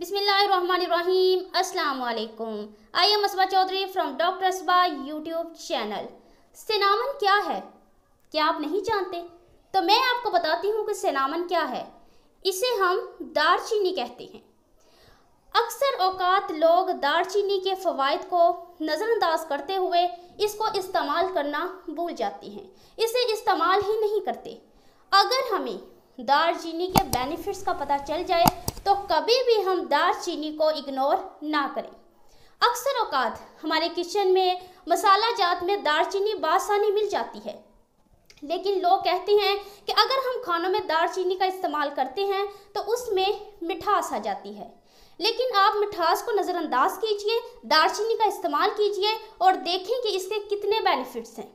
बिसमीम असलकुम I am Asba Chaudhary from doctor Asba YouTube channel cinnamon क्या है क्या आप नहीं जानते तो मैं आपको बताती हूँ कि सिनामन क्या है इसे हम दारचीनी कहते हैं अक्सर औकात लोग दारचीनी के फ़वाद को नज़रअंदाज करते हुए इसको इस्तेमाल करना भूल जाते हैं इसे इस्तेमाल ही नहीं करते अगर हमें दारचीनी के बेनिफिट्स का पता चल जाए तो कभी भी हम दालचीनी को इग्नोर ना करें अक्सर अवकात हमारे किचन में मसाला जात में दालचीनी बासानी मिल जाती है लेकिन लोग कहते हैं कि अगर हम खानों में दालचीनी का इस्तेमाल करते हैं तो उसमें मिठास आ जाती है लेकिन आप मिठास को नज़रअंदाज कीजिए दालचीनी का इस्तेमाल कीजिए और देखें कि इसके कितने बेनिफिट्स हैं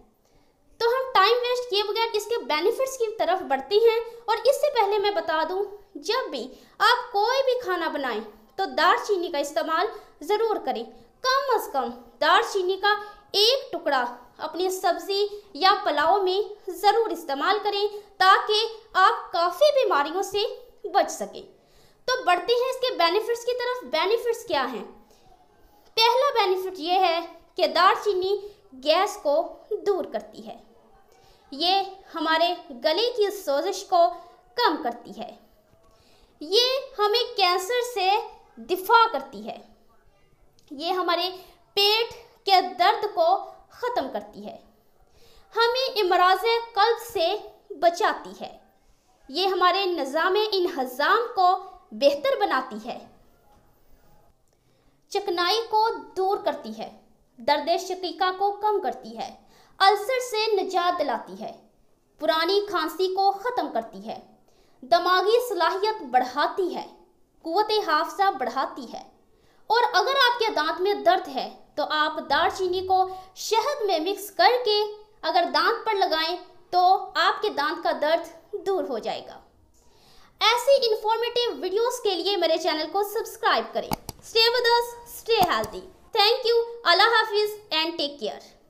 किए बगैर इसके बेनिफिट्स की तरफ बढ़ती हैं और इससे पहले मैं बता दूं जब भी आप कोई भी खाना बनाएं तो चीनी का इस्तेमाल ज़रूर करें कम अज़ कम चीनी का एक टुकड़ा अपनी सब्ज़ी या पुलाव में ज़रूर इस्तेमाल करें ताकि आप काफ़ी बीमारियों से बच सकें तो बढ़ते हैं इसके बेनिफिट्स की तरफ बेनिफिट्स क्या हैं पहला बेनिफिट ये है कि चीनी गैस को दूर करती है ये हमारे गले की सोजिश को कम करती है ये हमें कैंसर से दिफा करती है ये हमारे पेट के दर्द को ख़त्म करती है हमें इमराज कल्ब से बचाती है ये हमारे निज़ाम इनहज़ाम को बेहतर बनाती है चकनाई को दूर करती है दर्द शकीका को कम करती है अल्सर से निजात दिलाती है पुरानी खांसी को ख़त्म करती है दमागी सलाहियत बढ़ाती है कुत हाफसा बढ़ाती है और अगर आपके दांत में दर्द है तो आप दालचीनी को शहद में मिक्स करके अगर दांत पर लगाएं तो आपके दांत का दर्द दूर हो जाएगा ऐसी इंफॉर्मेटिव वीडियोस के लिए मेरे चैनल को सब्सक्राइब करें stay with us stay healthy thank you अल्लाह हाफिज़ एंड टेक केयर